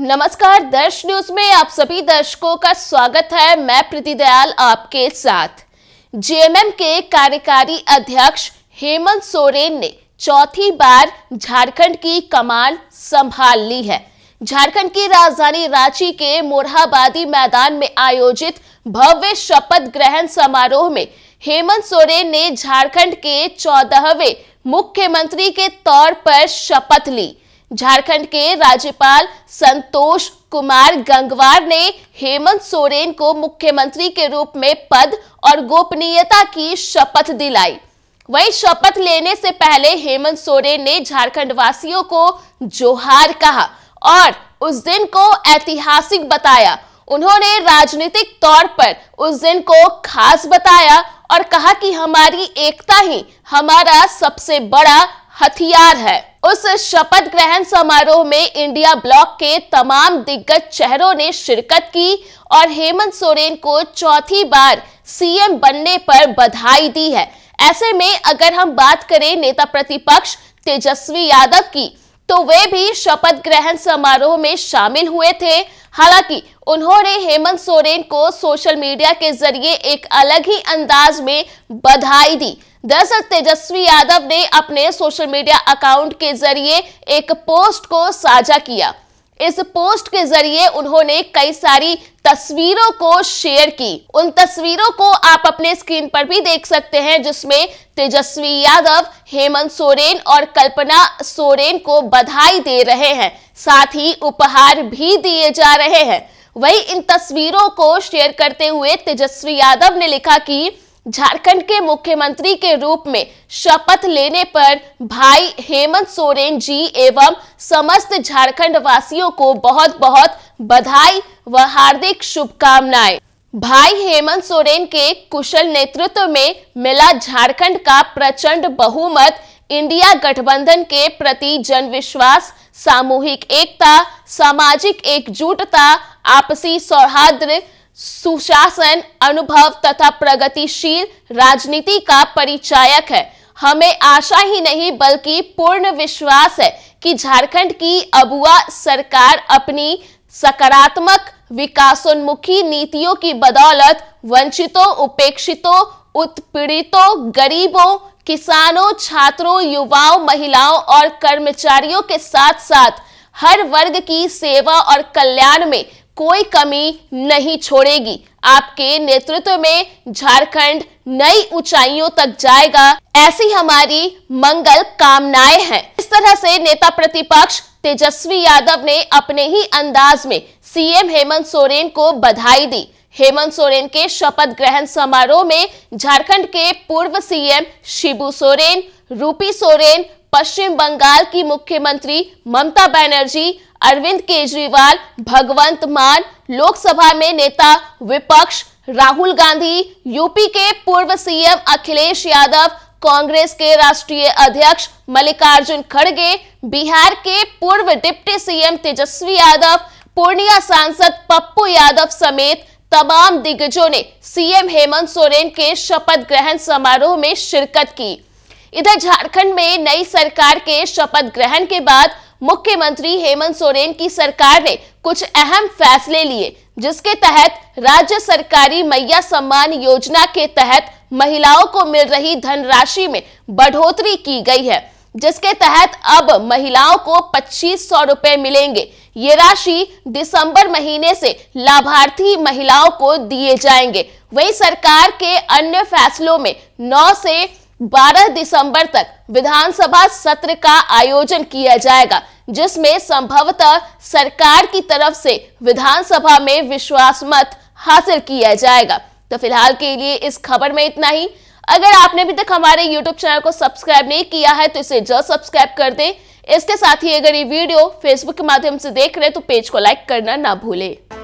नमस्कार दर्श न्यूज में आप सभी दर्शकों का स्वागत है मैं प्रीति दयाल आपके साथ जेएमएम के कार्यकारी अध्यक्ष हेमंत सोरेन ने चौथी बार झारखंड की कमान संभाल ली है झारखंड की राजधानी रांची के मोरहाबादी मैदान में आयोजित भव्य शपथ ग्रहण समारोह में हेमंत सोरेन ने झारखंड के चौदहवें मुख्यमंत्री के तौर पर शपथ ली झारखंड के राज्यपाल संतोष कुमार गंगवार ने हेमंत सोरेन को मुख्यमंत्री के रूप में पद और गोपनीयता की शपथ दिलाई वहीं शपथ लेने से पहले हेमंत सोरेन ने झारखंड वासियों को जोहार कहा और उस दिन को ऐतिहासिक बताया उन्होंने राजनीतिक तौर पर उस दिन को खास बताया और कहा कि हमारी एकता ही हमारा सबसे बड़ा हथियार है उस शपथ ग्रहण समारोह में इंडिया ब्लॉक के तमाम दिग्गज चेहरों ने शिरकत की और हेमंत सोरेन को चौथी बार सीएम बनने पर बधाई दी है ऐसे में अगर हम बात करें नेता प्रतिपक्ष तेजस्वी यादव की तो वे भी शपथ ग्रहण समारोह में शामिल हुए थे हालांकि उन्होंने हेमंत सोरेन को सोशल मीडिया के जरिए एक अलग ही अंदाज में बधाई दी दरअसल तेजस्वी यादव ने अपने सोशल मीडिया अकाउंट के जरिए एक पोस्ट को साझा किया इस पोस्ट के जरिए उन्होंने कई सारी तस्वीरों को शेयर की उन तस्वीरों को आप अपने स्क्रीन पर भी देख सकते हैं जिसमें तेजस्वी यादव हेमंत सोरेन और कल्पना सोरेन को बधाई दे रहे हैं साथ ही उपहार भी दिए जा रहे हैं वही इन तस्वीरों को शेयर करते हुए तेजस्वी यादव ने लिखा कि झारखंड के मुख्यमंत्री के रूप में शपथ लेने पर भाई हेमंत सोरेन जी एवं समस्त झारखंड वासियों को बहुत बहुत बधाई व हार्दिक शुभकामनाएं भाई हेमंत सोरेन के कुशल नेतृत्व में मिला झारखंड का प्रचंड बहुमत इंडिया गठबंधन के प्रति जनविश्वास सामूहिक एकता सामाजिक एकजुटता आपसी सौहार्द सुशासन अनुभव तथा प्रगतिशील राजनीति का परिचायक है हमें आशा ही नहीं बल्कि पूर्ण विश्वास है कि झारखंड की अबुआ सरकार अपनी सकारात्मक विकासोन्मुखी नीतियों की बदौलत वंचितों उपेक्षितों उत्पीड़ितों गरीबों किसानों छात्रों युवाओं महिलाओं और कर्मचारियों के साथ साथ हर वर्ग की सेवा और कल्याण में कोई कमी नहीं छोड़ेगी आपके नेतृत्व में झारखंड नई ऊंचाइयों तक जाएगा ऐसी हमारी मंगल कामनाएं हैं इस तरह से नेता प्रतिपक्ष तेजस्वी यादव ने अपने ही अंदाज में सीएम हेमंत सोरेन को बधाई दी हेमंत सोरेन के शपथ ग्रहण समारोह में झारखंड के पूर्व सीएम शिबू सोरेन रूपी सोरेन पश्चिम बंगाल की मुख्यमंत्री ममता बनर्जी अरविंद केजरीवाल भगवंत मान लोकसभा में नेता विपक्ष राहुल गांधी यूपी के पूर्व सीएम अखिलेश यादव कांग्रेस के राष्ट्रीय अध्यक्ष मल्लिकार्जुन खड़गे बिहार के पूर्व डिप्टी सीएम तेजस्वी यादव पूर्णिया सांसद पप्पू यादव समेत तमाम दिग्गजों ने सीएम हेमंत सोरेन के शपथ ग्रहण समारोह में शिरकत की इधर झारखंड में नई सरकार के शपथ ग्रहण के बाद मुख्यमंत्री हेमंत सोरेन की सरकार ने कुछ अहम फैसले लिए जिसके तहत राज्य सरकारी मैया सम्मान योजना के तहत महिलाओं को मिल रही धनराशि में बढ़ोतरी की गई है जिसके तहत अब महिलाओं को पच्चीस सौ रुपए मिलेंगे ये राशि दिसंबर महीने से लाभार्थी महिलाओं को दिए जाएंगे वही सरकार के अन्य फैसलों में 9 से 12 दिसंबर तक विधानसभा सत्र का आयोजन किया जाएगा जिसमें संभवतः सरकार की तरफ से विधानसभा में विश्वास मत हासिल किया जाएगा तो फिलहाल के लिए इस खबर में इतना ही अगर आपने अभी तक हमारे YouTube चैनल को सब्सक्राइब नहीं किया है तो इसे जल्द सब्सक्राइब कर दें इसके साथ ही अगर ये वीडियो फेसबुक के माध्यम से देख रहे हैं तो पेज को लाइक करना ना भूलें